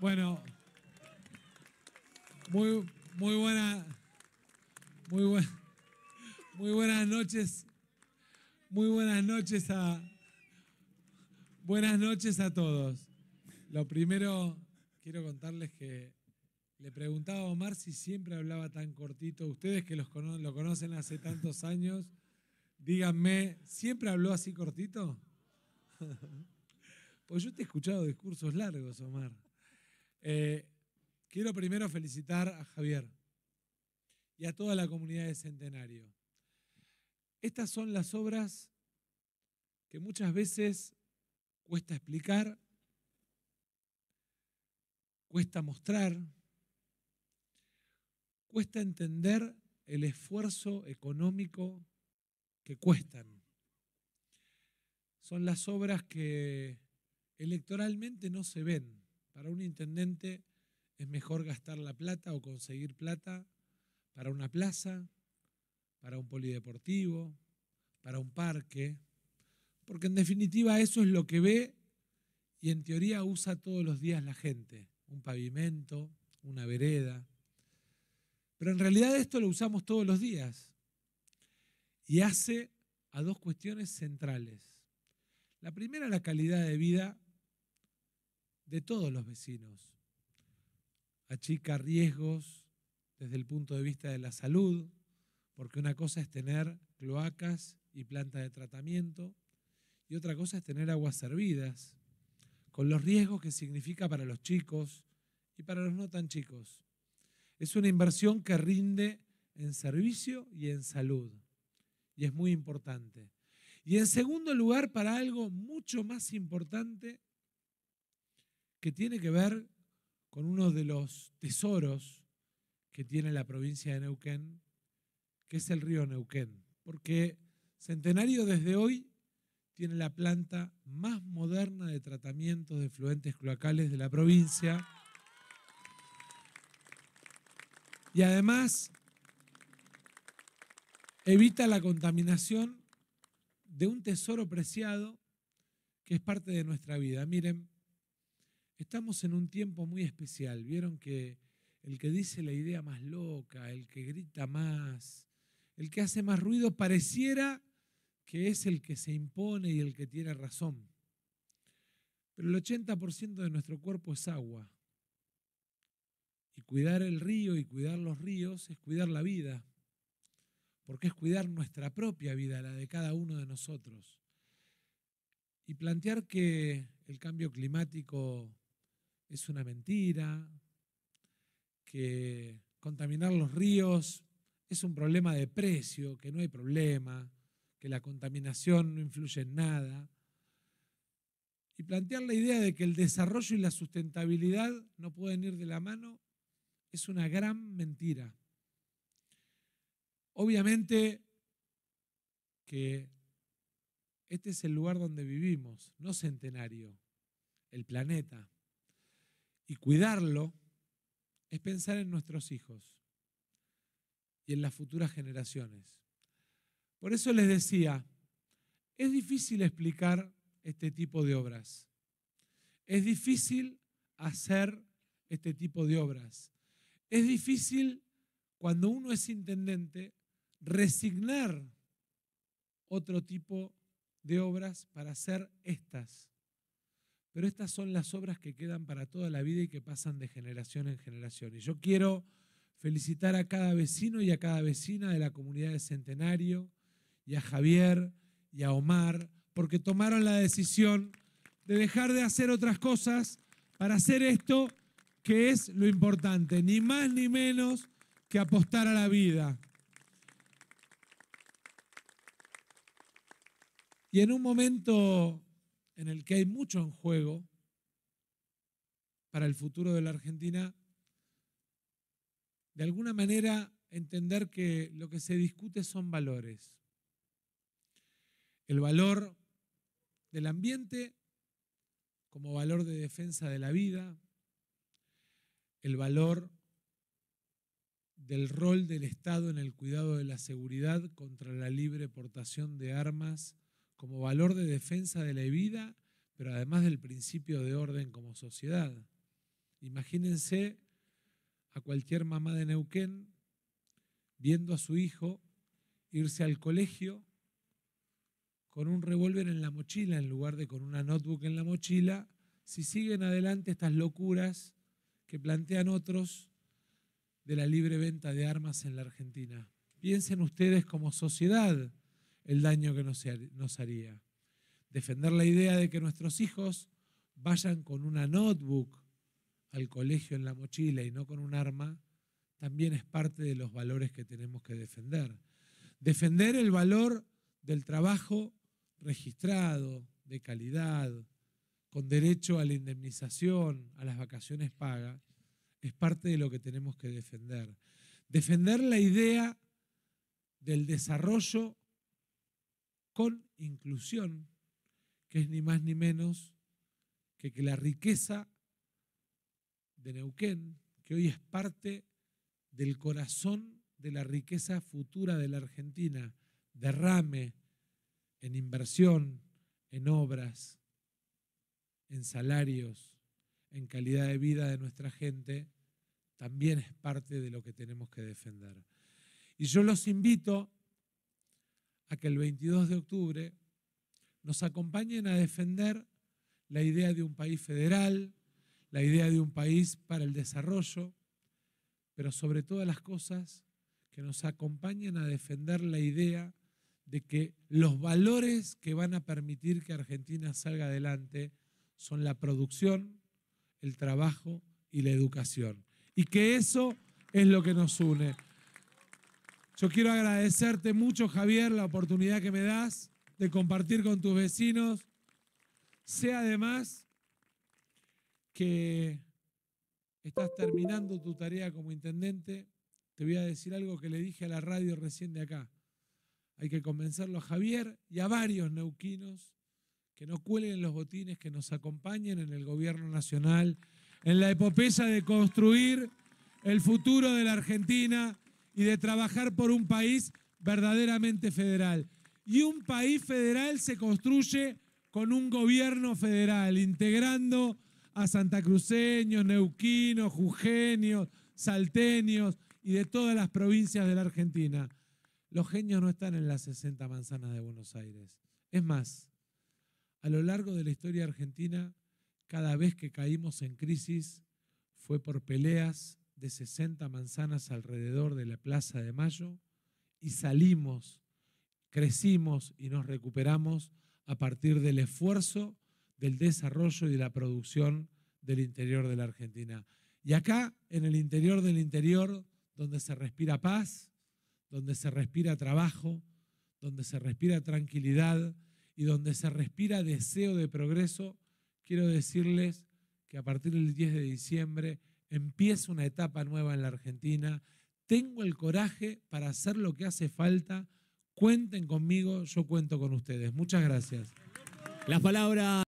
Bueno, muy, muy buena, muy Muy buenas noches. Muy buenas noches a. Buenas noches a todos. Lo primero, quiero contarles que le preguntaba a Omar si siempre hablaba tan cortito. Ustedes que los lo conocen hace tantos años, díganme, ¿siempre habló así cortito? pues yo te he escuchado discursos largos, Omar. Eh, quiero primero felicitar a Javier y a toda la comunidad de Centenario. Estas son las obras que muchas veces cuesta explicar, cuesta mostrar, cuesta entender el esfuerzo económico que cuestan. Son las obras que electoralmente no se ven para un intendente es mejor gastar la plata o conseguir plata para una plaza, para un polideportivo, para un parque, porque en definitiva eso es lo que ve y en teoría usa todos los días la gente, un pavimento, una vereda. Pero en realidad esto lo usamos todos los días y hace a dos cuestiones centrales. La primera, la calidad de vida de todos los vecinos. Achica riesgos desde el punto de vista de la salud, porque una cosa es tener cloacas y planta de tratamiento y otra cosa es tener aguas servidas, con los riesgos que significa para los chicos y para los no tan chicos. Es una inversión que rinde en servicio y en salud, y es muy importante. Y en segundo lugar, para algo mucho más importante, que tiene que ver con uno de los tesoros que tiene la provincia de Neuquén, que es el río Neuquén, porque Centenario desde hoy tiene la planta más moderna de tratamiento de fluentes cloacales de la provincia. Y además evita la contaminación de un tesoro preciado que es parte de nuestra vida. Miren, Estamos en un tiempo muy especial. Vieron que el que dice la idea más loca, el que grita más, el que hace más ruido, pareciera que es el que se impone y el que tiene razón. Pero el 80% de nuestro cuerpo es agua. Y cuidar el río y cuidar los ríos es cuidar la vida, porque es cuidar nuestra propia vida, la de cada uno de nosotros. Y plantear que el cambio climático es una mentira, que contaminar los ríos es un problema de precio, que no hay problema, que la contaminación no influye en nada. Y plantear la idea de que el desarrollo y la sustentabilidad no pueden ir de la mano es una gran mentira. Obviamente que este es el lugar donde vivimos, no centenario, el planeta y cuidarlo es pensar en nuestros hijos y en las futuras generaciones. Por eso les decía, es difícil explicar este tipo de obras. Es difícil hacer este tipo de obras. Es difícil cuando uno es intendente resignar otro tipo de obras para hacer estas. Pero estas son las obras que quedan para toda la vida y que pasan de generación en generación. Y yo quiero felicitar a cada vecino y a cada vecina de la comunidad de Centenario, y a Javier y a Omar, porque tomaron la decisión de dejar de hacer otras cosas para hacer esto que es lo importante, ni más ni menos que apostar a la vida. Y en un momento en el que hay mucho en juego para el futuro de la Argentina, de alguna manera entender que lo que se discute son valores. El valor del ambiente como valor de defensa de la vida, el valor del rol del Estado en el cuidado de la seguridad contra la libre portación de armas como valor de defensa de la vida, pero además del principio de orden como sociedad. Imagínense a cualquier mamá de Neuquén viendo a su hijo irse al colegio con un revólver en la mochila en lugar de con una notebook en la mochila, si siguen adelante estas locuras que plantean otros de la libre venta de armas en la Argentina. Piensen ustedes como sociedad el daño que nos haría. Defender la idea de que nuestros hijos vayan con una notebook al colegio en la mochila y no con un arma, también es parte de los valores que tenemos que defender. Defender el valor del trabajo registrado, de calidad, con derecho a la indemnización, a las vacaciones pagas, es parte de lo que tenemos que defender. Defender la idea del desarrollo con inclusión, que es ni más ni menos que que la riqueza de Neuquén, que hoy es parte del corazón de la riqueza futura de la Argentina, derrame en inversión, en obras, en salarios, en calidad de vida de nuestra gente, también es parte de lo que tenemos que defender. Y yo los invito a que el 22 de octubre nos acompañen a defender la idea de un país federal, la idea de un país para el desarrollo, pero sobre todas las cosas que nos acompañen a defender la idea de que los valores que van a permitir que Argentina salga adelante son la producción, el trabajo y la educación. Y que eso es lo que nos une. Yo quiero agradecerte mucho, Javier, la oportunidad que me das de compartir con tus vecinos. Sé además que estás terminando tu tarea como intendente. Te voy a decir algo que le dije a la radio recién de acá. Hay que convencerlo a Javier y a varios neuquinos que no cuelen los botines, que nos acompañen en el gobierno nacional, en la epopeya de construir el futuro de la Argentina y de trabajar por un país verdaderamente federal. Y un país federal se construye con un gobierno federal, integrando a santacruceños, neuquinos, jujeños, salteños y de todas las provincias de la Argentina. Los genios no están en las 60 manzanas de Buenos Aires. Es más, a lo largo de la historia argentina, cada vez que caímos en crisis fue por peleas de 60 manzanas alrededor de la Plaza de Mayo y salimos, crecimos y nos recuperamos a partir del esfuerzo, del desarrollo y de la producción del interior de la Argentina. Y acá, en el interior del interior, donde se respira paz, donde se respira trabajo, donde se respira tranquilidad y donde se respira deseo de progreso, quiero decirles que a partir del 10 de diciembre Empieza una etapa nueva en la Argentina, tengo el coraje para hacer lo que hace falta, cuenten conmigo, yo cuento con ustedes. Muchas gracias.